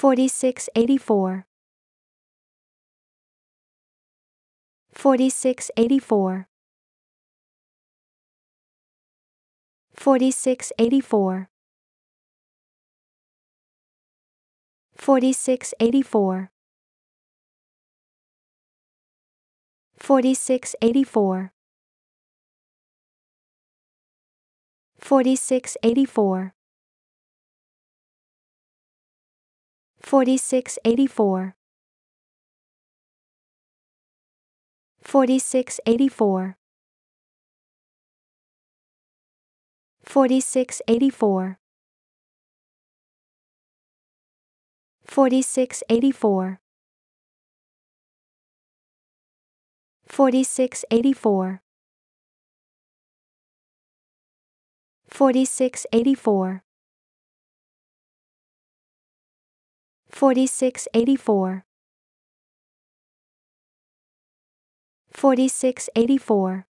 4684 4684 4684 4684 4684 4684 4684 4684 4684 4684 4684 4684 4684 4684